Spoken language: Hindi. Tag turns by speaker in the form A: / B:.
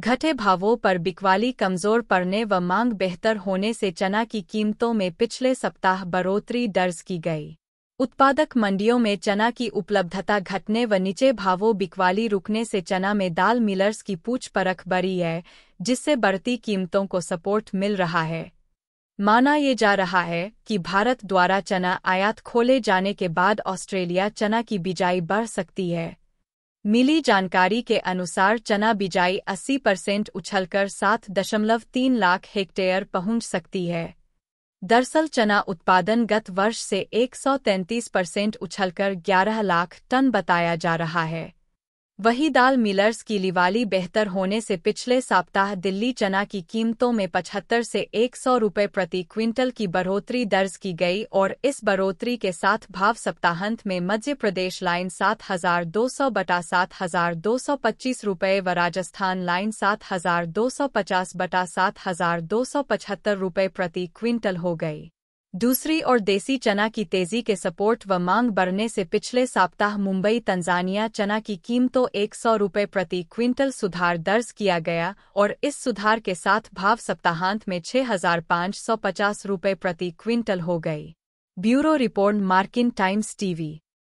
A: घटे भावों पर बिकवाली कमजोर पड़ने व मांग बेहतर होने से चना की कीमतों में पिछले सप्ताह बढ़ोतरी दर्ज की गई उत्पादक मंडियों में चना की उपलब्धता घटने व नीचे भावों बिकवाली रुकने से चना में दाल मिलर्स की पूछ परख बढ़ी है जिससे बढ़ती कीमतों को सपोर्ट मिल रहा है माना ये जा रहा है कि भारत द्वारा चना आयात खोले जाने के बाद ऑस्ट्रेलिया चना की बिजाई बढ़ सकती है मिली जानकारी के अनुसार चना बिजाई 80 परसेंट उछलकर सात दशमलव तीन लाख हेक्टेयर पहुंच सकती है दरअसल चना उत्पादन गत वर्ष से 133 परसेंट उछलकर 11 लाख टन बताया जा रहा है वही दाल मिलर्स की लिवाली बेहतर होने से पिछले सप्ताह दिल्ली चना की कीमतों में 75 से 100 रुपए प्रति क्विंटल की बढ़ोतरी दर्ज की गई और इस बढ़ोतरी के साथ भाव सप्ताहांत में मध्य प्रदेश लाइन सात हजार दो सौ बटा सात हजार दो सौ पच्चीस रुपये व राजस्थान लाइन सात हजार दो सौ पचास बटा सात हजार दो सौ पचहत्तर रुपये प्रति क्विंटल हो गई दूसरी ओर देसी चना की तेजी के सपोर्ट व मांग बढ़ने से पिछले सप्ताह मुंबई तंजानिया चना की कीमतों एक सौ रुपये प्रति क्विंटल सुधार दर्ज किया गया और इस सुधार के साथ भाव सप्ताहांत में छह हजार पाँच सौ पचास रुपये प्रति क्विंटल हो गई ब्यूरो रिपोर्ट मार्किन टाइम्स टीवी